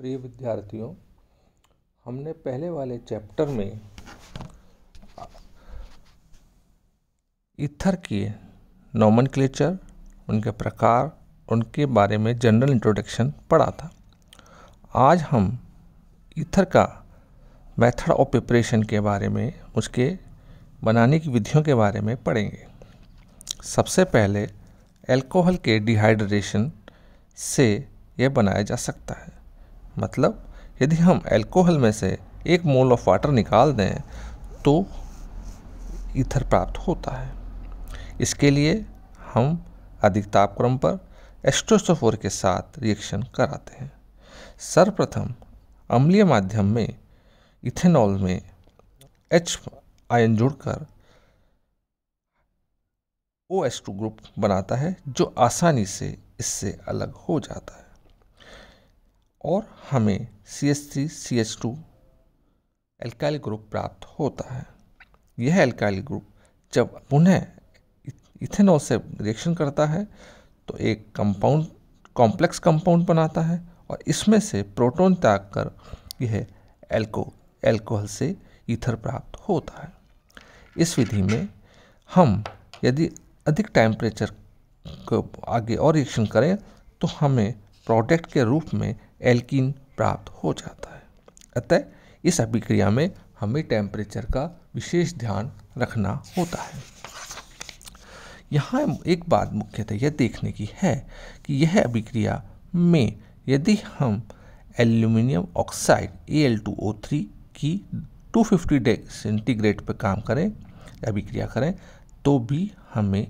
प्रिय विद्यार्थियों हमने पहले वाले चैप्टर में इथर के नॉमन उनके प्रकार उनके बारे में जनरल इंट्रोडक्शन पढ़ा था आज हम इथर का मेथड ऑफ प्रिपरेशन के बारे में उसके बनाने की विधियों के बारे में पढ़ेंगे सबसे पहले एल्कोहल के डिहाइड्रेशन से यह बनाया जा सकता है मतलब यदि हम एल्कोहल में से एक मोल ऑफ वाटर निकाल दें तो ईथर प्राप्त होता है इसके लिए हम अधिक तापक्रम पर एस्ट्रोसोफोर के साथ रिएक्शन कराते हैं सर्वप्रथम अम्लीय माध्यम में इथेनॉल में एच आयन जुड़कर ओ एस टू ग्रुप बनाता है जो आसानी से इससे अलग हो जाता है और हमें C S three C S two alkyl group प्राप्त होता है यह एल्काइल ग्रुप जब पुनः इथेनॉल से रिएक्शन करता है तो एक कंपाउंड कॉम्प्लेक्स कंपाउंड बनाता है और इसमें से प्रोटॉन त्याग कर यह एल्को एल्कोहल से ईथर प्राप्त होता है इस विधि में हम यदि अधिक टेम्परेचर को आगे और रिएक्शन करें तो हमें प्रोडक्ट के रूप में एल्किन प्राप्त हो जाता है अतः इस अभिक्रिया में हमें टेम्परेचर का विशेष ध्यान रखना होता है यहाँ एक बात मुख्यतः यह देखने की है कि यह अभिक्रिया में यदि हम एल्यूमिनियम ऑक्साइड Al2O3 की 250 डे सेंटीग्रेड पर काम करें अभिक्रिया करें तो भी हमें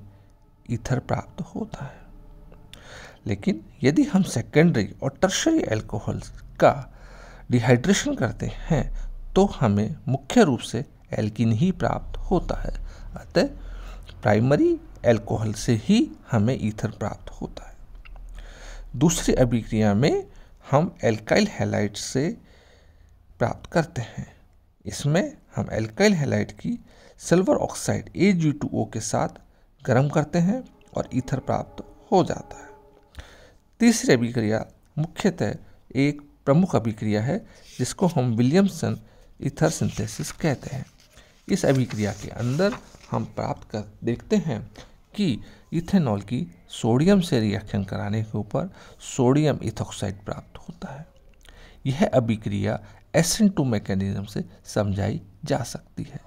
इथर प्राप्त होता है लेकिन यदि हम सेकेंडरी और टर्शरी एल्कोहल का डिहाइड्रेशन करते हैं तो हमें मुख्य रूप से एल्किन ही प्राप्त होता है अतः प्राइमरी एल्कोहल से ही हमें ईथर प्राप्त होता है दूसरी अभिक्रिया में हम एल्काइल हेलाइट से प्राप्त करते हैं इसमें हम एल्काइल हेलाइट की सिल्वर ऑक्साइड ए के साथ गर्म करते हैं और ईथर प्राप्त हो जाता है तीसरी अभिक्रिया मुख्यतः एक प्रमुख अभिक्रिया है जिसको हम विलियमसन इथर सिंथेसिस कहते हैं इस अभिक्रिया के अंदर हम प्राप्त कर देखते हैं कि इथेनॉल की सोडियम से रिएक्शन कराने के ऊपर सोडियम इथोक्साइड प्राप्त होता है यह अभिक्रिया एसिन टू मैकेनिज्म से समझाई जा सकती है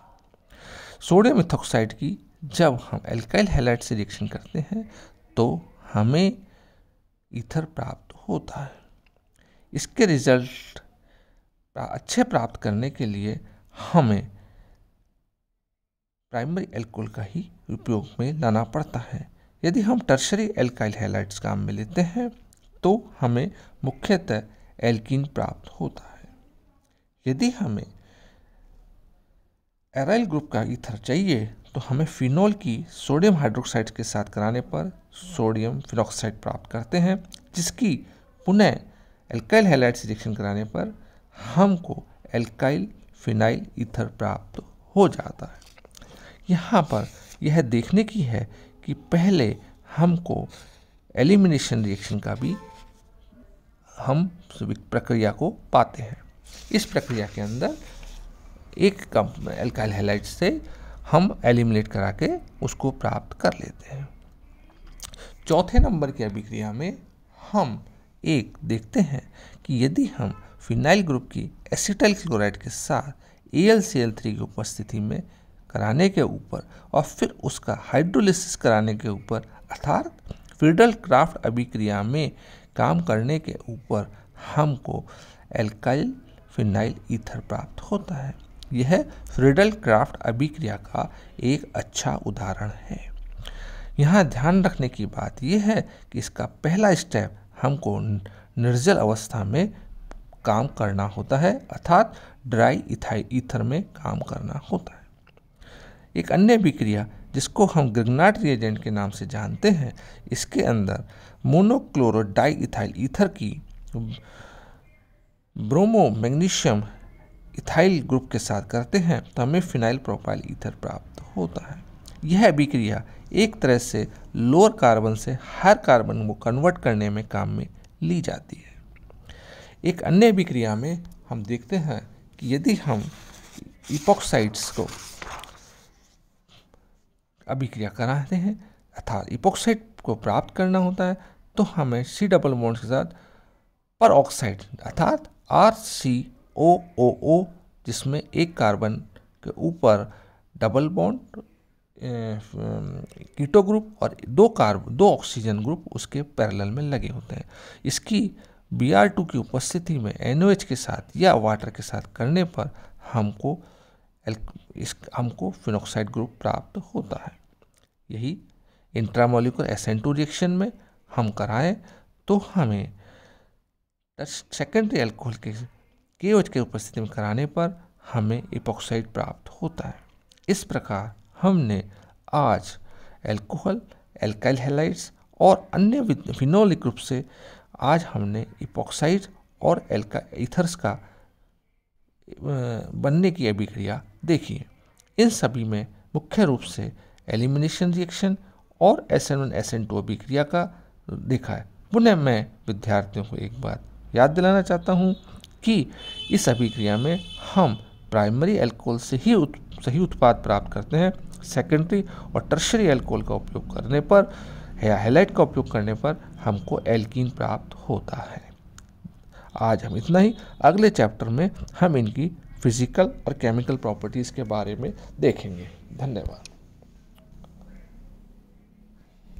सोडियम इथोक्साइड की जब हम एल्काइल हेलाइट से रिएक्शन करते हैं तो हमें ईथर प्राप्त होता है इसके रिजल्ट अच्छे प्राप्त करने के लिए हमें प्राइमरी एल्कोल का ही उपयोग में लाना पड़ता है यदि हम टर्शरी एल्काइल हेलाइट्स काम में लेते हैं तो हमें मुख्यतः एल्किन प्राप्त होता है यदि हमें एराइल ग्रुप का ईथर चाहिए तो हमें फिनोल की सोडियम हाइड्रोक्साइड के साथ कराने पर सोडियम फिनोक्साइड प्राप्त करते हैं जिसकी पुनः एल्काइल हेलाइट रिएक्शन कराने पर हमको एल्काइल फिनाइल ईथर प्राप्त हो जाता है यहाँ पर यह देखने की है कि पहले हमको एलिमिनेशन रिएक्शन का भी हम प्रक्रिया को पाते हैं इस प्रक्रिया के अंदर एक एल्काइल हेलाइट से हम एलिमिनेट करा के उसको प्राप्त कर लेते हैं चौथे नंबर की अभिक्रिया में हम एक देखते हैं कि यदि हम फिनाइल ग्रुप की एसिटाइल क्लोराइड के साथ ए एल की उपस्थिति में कराने के ऊपर और फिर उसका हाइड्रोलिसिस कराने के ऊपर अर्थात फिडल क्राफ्ट अभिक्रिया में काम करने के ऊपर हमको एल्काइल फिनाइल ईथर प्राप्त होता है यह फ्रिडल क्राफ्ट अभिक्रिया का एक अच्छा उदाहरण है यहाँ ध्यान रखने की बात यह है कि इसका पहला स्टेप हमको निर्जल अवस्था में काम करना होता है अर्थात ड्राई इथाई ईथर में काम करना होता है एक अन्य विक्रिया जिसको हम ग्रिगनाट रिएजेंट के नाम से जानते हैं इसके अंदर मोनोक्लोरो डाई इथाइल ईथर की ब्रोमो मैग्नीशियम इथाइल ग्रुप के साथ करते हैं तो हमें फिनाइल प्रोपाइल ईथर प्राप्त होता है यह अभिक्रिया एक तरह से लोअर कार्बन से हायर कार्बन को कन्वर्ट करने में काम में ली जाती है एक अन्य अभिक्रिया में हम देखते हैं कि यदि हम इपोक्साइड्स को अभिक्रिया कराते हैं अर्थात इपोक्साइड को प्राप्त करना होता है तो हमें सी डबल बॉन्ड्स के साथ पर ऑक्साइड अर्थात आर सी ओ ओ ओ जिसमें एक कार्बन के ऊपर डबल बॉन्ड कीटो ग्रुप और दो कार्बन दो ऑक्सीजन ग्रुप उसके पैरेलल में लगे होते हैं इसकी बी आर टू की उपस्थिति में एन ओ एच के साथ या वाटर के साथ करने पर हमको इस हमको फिनोक्साइड ग्रुप प्राप्त होता है यही intramolecular S N two reaction में हम कराएं तो हमें सेकेंडरी एल्कोहल के के के उपस्थिति में कराने पर हमें इपोक्साइड प्राप्त होता है इस प्रकार हमने आज एल्कोहल एल्काइल हेलाइड्स और अन्य फिनोलिक ग्रुप से आज हमने इपोक्साइड और एल्का का बनने की अभिक्रिया देखी है इन सभी में मुख्य रूप से एलिमिनेशन रिएक्शन और S N one S N two अभिक्रिया का देखा है पुनः मैं विद्यार्थियों को एक बात याद दिलाना चाहता हूँ कि इस अभिक्रिया में हम प्राइमरी एल्कोहल से ही उत, सही उत्पाद प्राप्त करते हैं सेकेंडरी और टर्शरी एल्कोहल का उपयोग करने पर या हेलाइट का उपयोग करने पर हमको एल्कीन प्राप्त होता है आज हम इतना ही अगले चैप्टर में हम इनकी फिजिकल और केमिकल प्रॉपर्टीज़ के बारे में देखेंगे धन्यवाद